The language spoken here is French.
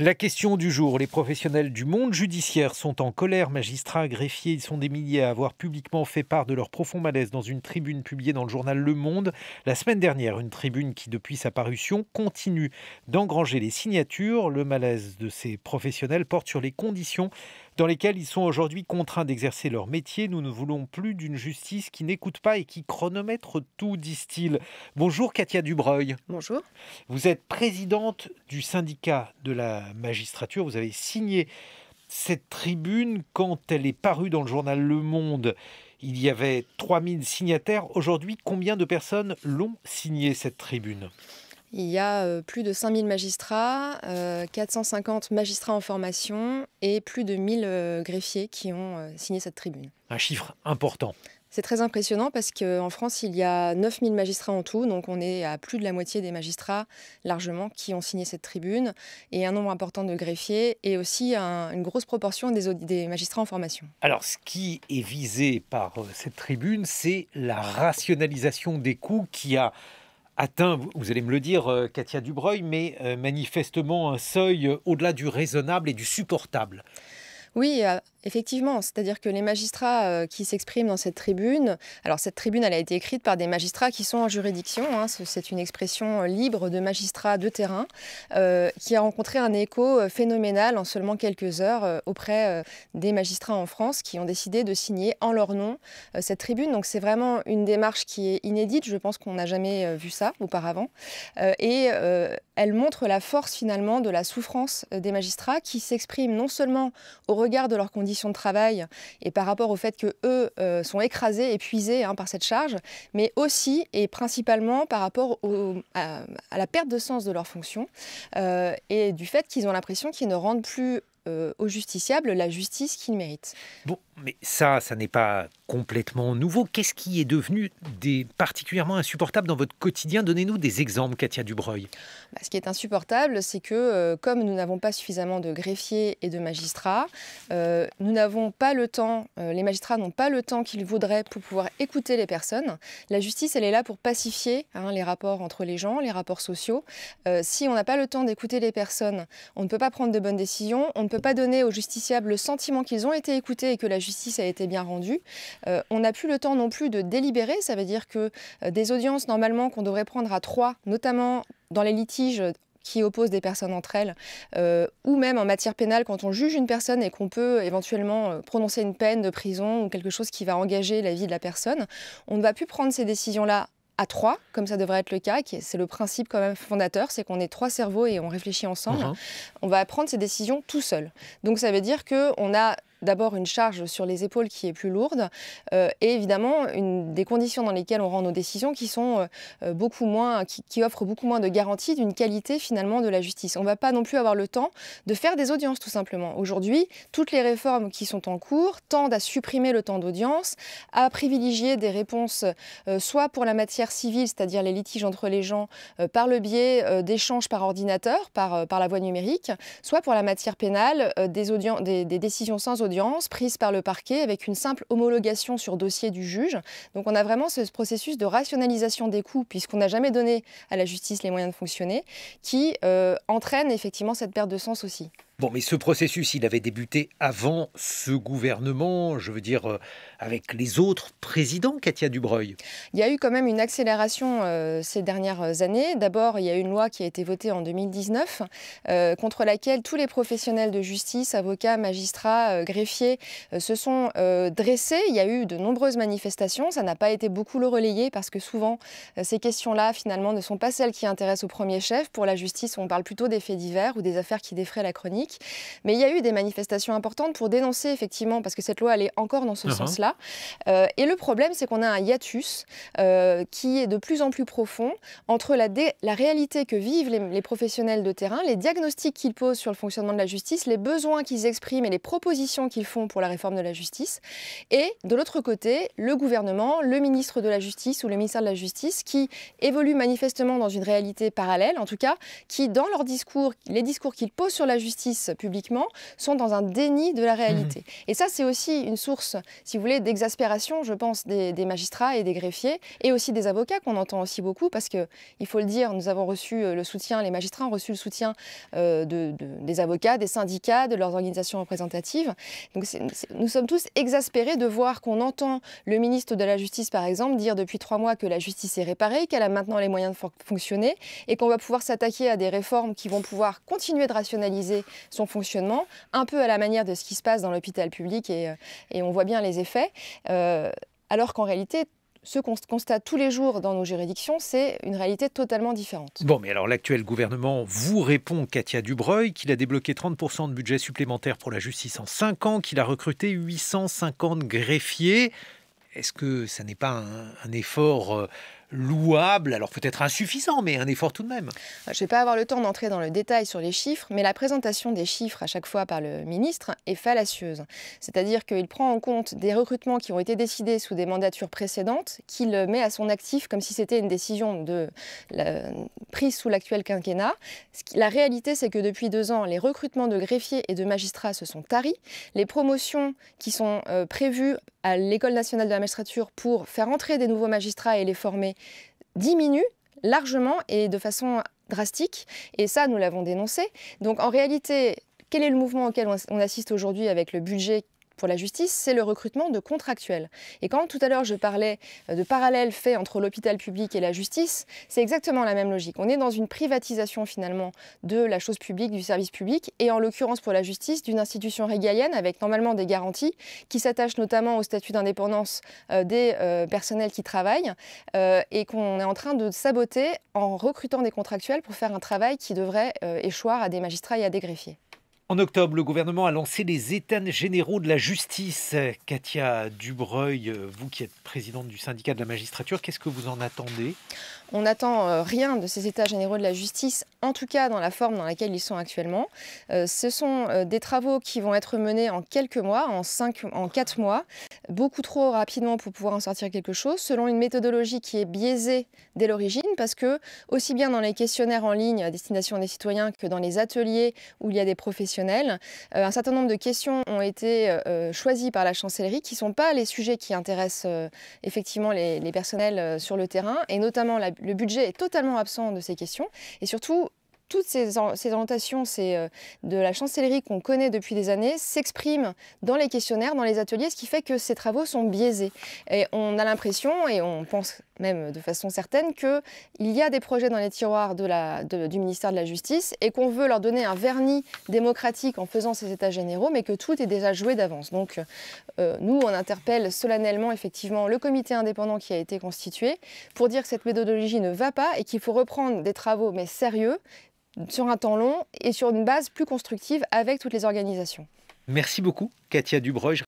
La question du jour, les professionnels du monde judiciaire sont en colère, magistrats, greffiers, ils sont des milliers à avoir publiquement fait part de leur profond malaise dans une tribune publiée dans le journal Le Monde la semaine dernière, une tribune qui depuis sa parution continue d'engranger les signatures. Le malaise de ces professionnels porte sur les conditions dans lesquels ils sont aujourd'hui contraints d'exercer leur métier. Nous ne voulons plus d'une justice qui n'écoute pas et qui chronomètre tout, disent-ils. Bonjour Katia Dubreuil. Bonjour. Vous êtes présidente du syndicat de la magistrature. Vous avez signé cette tribune quand elle est parue dans le journal Le Monde. Il y avait 3000 signataires. Aujourd'hui, combien de personnes l'ont signée cette tribune il y a euh, plus de 5000 magistrats, 450 euh, magistrats en formation et plus de 1000 euh, greffiers qui ont signé cette tribune. Un chiffre important. C'est très impressionnant parce qu'en France, il y a 9000 magistrats en tout, donc on est à plus de la moitié des magistrats largement qui ont signé cette tribune, et un nombre important de greffiers, et aussi une grosse proportion des, magistrats en formation. Alors ce qui est visé par cette tribune, c'est la rationalisation des coûts qui a atteint, vous allez me le dire, euh, Katia Dubreuil, mais euh, manifestement un seuil euh, au-delà du raisonnable et du supportable. Oui, Effectivement, c'est-à-dire que les magistrats euh, qui s'expriment dans cette tribune, alors cette tribune, elle a été écrite par des magistrats qui sont en juridiction, hein, c'est une expression euh, libre de magistrats de terrain, euh, qui a rencontré un écho phénoménal en seulement quelques heures auprès des magistrats en France qui ont décidé de signer en leur nom cette tribune. Donc c'est vraiment une démarche qui est inédite, je pense qu'on n'a jamais vu ça auparavant, et elle montre la force finalement de la souffrance des magistrats qui s'expriment non seulement au regard de leurs conditions, de travail et par rapport au fait que eux euh, sont écrasés, épuisés hein, par cette charge, mais aussi et principalement par rapport à, la perte de sens de leur fonction euh, et du fait qu'ils ont l'impression qu'ils ne rendent plus euh, au justiciable la justice qu'il mérite. Bon, mais ça, ça n'est pas complètement nouveau. Qu'est-ce qui est devenu des particulièrement insupportable dans votre quotidien Donnez-nous des exemples, Katia Dubreuil. Bah, ce qui est insupportable, c'est que euh, comme nous n'avons pas suffisamment de greffiers et de magistrats, euh, nous n'avons pas le temps, les magistrats n'ont pas le temps qu'ils voudraient pour pouvoir écouter les personnes. La justice, elle est là pour pacifier hein, les rapports entre les gens, les rapports sociaux. si on n'a pas le temps d'écouter les personnes, on ne peut pas prendre de bonnes décisions, on ne peut peut pas donner aux justiciables le sentiment qu'ils ont été écoutés et que la justice a été bien rendue. Euh, on n'a plus le temps non plus de délibérer, ça veut dire que euh, des audiences normalement qu'on devrait prendre à trois, notamment dans les litiges qui opposent des personnes entre elles, euh, ou même en matière pénale, quand on juge une personne et qu'on peut éventuellement prononcer une peine de prison ou quelque chose qui va engager la vie de la personne, on ne va plus prendre ces décisions-là à trois, comme ça devrait être le cas. C'est le principe quand même fondateur, c'est qu'on est trois cerveaux et on réfléchit ensemble. Uh-huh. On va prendre ses décisions tout seul. Donc ça veut dire que a d'abord une charge sur les épaules qui est plus lourde euh, et évidemment des conditions dans lesquelles on rend nos décisions qui sont euh, euh, beaucoup moins, qui, offrent beaucoup moins de garanties d'une qualité finalement de la justice. On ne va pas non plus avoir le temps de faire des audiences tout simplement. Aujourd'hui, toutes les réformes qui sont en cours tendent à supprimer le temps d'audience, à privilégier des réponses soit pour la matière civile, c'est-à-dire les litiges entre les gens par le biais d'échanges par ordinateur, par, par la voie numérique, soit pour la matière pénale, des, des décisions sans audience prise par le parquet avec une simple homologation sur dossier du juge. Donc on a vraiment ce processus de rationalisation des coûts, puisqu'on n'a jamais donné à la justice les moyens de fonctionner, qui euh, entraîne effectivement cette perte de sens aussi. Bon, mais ce processus, il avait débuté avant ce gouvernement, je veux dire, euh, avec les autres présidents, Katia Dubreuil. Il y a eu quand même une accélération euh, ces dernières années. D'abord, il y a eu une loi qui a été votée en 2019, euh, contre laquelle tous les professionnels de justice, avocats, magistrats, greffiers, se sont dressés. Il y a eu de nombreuses manifestations. Ça n'a pas été beaucoup le relayé, parce que souvent, ces questions-là, finalement, ne sont pas celles qui intéressent au premier chef. Pour la justice, on parle plutôt des faits divers ou des affaires qui défraient la chronique. Mais il y a eu des manifestations importantes pour dénoncer effectivement, parce que cette loi, elle est encore dans ce uh-huh. sens-là. Euh, et le problème, c'est qu'on a un hiatus euh, qui est de plus en plus profond entre la, la réalité que vivent les, les, professionnels de terrain, les diagnostics qu'ils posent sur le fonctionnement de la justice, les besoins qu'ils expriment et les propositions qu'ils font pour la réforme de la justice, et de l'autre côté, le gouvernement, le ministre de la Justice ou le ministère de la Justice, qui évoluent manifestement dans une réalité parallèle, en tout cas, qui, dans leurs discours, les discours qu'ils posent sur la justice, publiquement sont dans un déni de la réalité. Mhm. Et ça, c'est aussi une source, si vous voulez, d'exaspération, je pense, des, magistrats et des greffiers, et aussi des avocats qu'on entend aussi beaucoup, parce que, il faut le dire, nous avons reçu euh, le soutien, les magistrats ont reçu le soutien euh, de, des avocats, des syndicats, de leurs organisations représentatives. Donc, nous sommes tous exaspérés de voir qu'on entend le ministre de la Justice, par exemple, dire depuis trois mois que la justice est réparée, qu'elle a maintenant les moyens de fonctionner, et qu'on va pouvoir s'attaquer à des réformes qui vont pouvoir continuer de rationaliser son fonctionnement, un peu à la manière de ce qui se passe dans l'hôpital public et, euh, on voit bien les effets. Euh, alors qu'en réalité, ce qu'on constate tous les jours dans nos juridictions, c'est une réalité totalement différente. Bon, mais alors l'actuel gouvernement vous répond, Katia Dubreuil, qu'il a débloqué 30% de budget supplémentaire pour la justice en 5 ans, qu'il a recruté 850 greffiers. Est-ce que ça n'est pas un effort euh, louable, alors peut-être insuffisant, mais un effort tout de même. Euh, je ne vais pas avoir le temps d'entrer dans le détail sur les chiffres, mais la présentation des chiffres à chaque fois par le ministre est fallacieuse. C'est-à-dire qu'il prend en compte des recrutements qui ont été décidés sous des mandatures précédentes, qu'il met à son actif comme si c'était une décision de, prise sous l'actuel quinquennat. La réalité, c'est que depuis deux ans, les recrutements de greffiers et de magistrats se sont taris. Les promotions qui sont euh, prévues à l'École nationale de la magistrature pour faire entrer des nouveaux magistrats et les former diminue largement et de façon drastique. Et ça, nous l'avons dénoncé. Donc en réalité, quel est le mouvement auquel on assiste aujourd'hui avec le budget pour la justice, c'est le recrutement de contractuels. Et quand tout à l'heure je parlais euh, de parallèles faits entre l'hôpital public et la justice, c'est exactement la même logique. On est dans une privatisation finalement de la chose publique, du service public, et en l'occurrence pour la justice, d'une institution régalienne avec normalement des garanties qui s'attachent notamment au statut d'indépendance euh, des euh, personnels qui travaillent et qu'on est en train de saboter en recrutant des contractuels pour faire un travail qui devrait échoir à des magistrats et à des greffiers. En octobre, le gouvernement a lancé les états généraux de la justice. Katia Dubreuil, vous qui êtes présidente du syndicat de la magistrature, qu'est-ce que vous en attendez On n'attend euh, rien de ces états généraux de la justice, en tout cas dans la forme dans laquelle ils sont actuellement. Euh, ce sont euh, des travaux qui vont être menés en quelques mois, en, cinq, en quatre mois, beaucoup trop rapidement pour pouvoir en sortir quelque chose, selon une méthodologie qui est biaisée dès l'origine, parce que aussi bien dans les questionnaires en ligne à destination des citoyens que dans les ateliers où il y a des professionnels, euh, un certain nombre de questions ont été euh, euh, choisies par la chancellerie qui ne sont pas les sujets qui intéressent effectivement les, personnels sur le terrain et notamment le budget est totalement absent de ces questions et surtout toutes ces, orientations c'est de la chancellerie qu'on connaît depuis des années s'expriment dans les questionnaires, dans les ateliers, ce qui fait que ces travaux sont biaisés. Et on a l'impression, et on pense même de façon certaine, qu'il y a des projets dans les tiroirs du ministère de la Justice et qu'on veut leur donner un vernis démocratique en faisant ces états généraux, mais que tout est déjà joué d'avance. Donc euh, nous, on interpelle solennellement effectivement le comité indépendant qui a été constitué pour dire que cette méthodologie ne va pas et qu'il faut reprendre des travaux, mais sérieux, sur un temps long et sur une base plus constructive avec toutes les organisations. Merci beaucoup, Katia Dubreuil.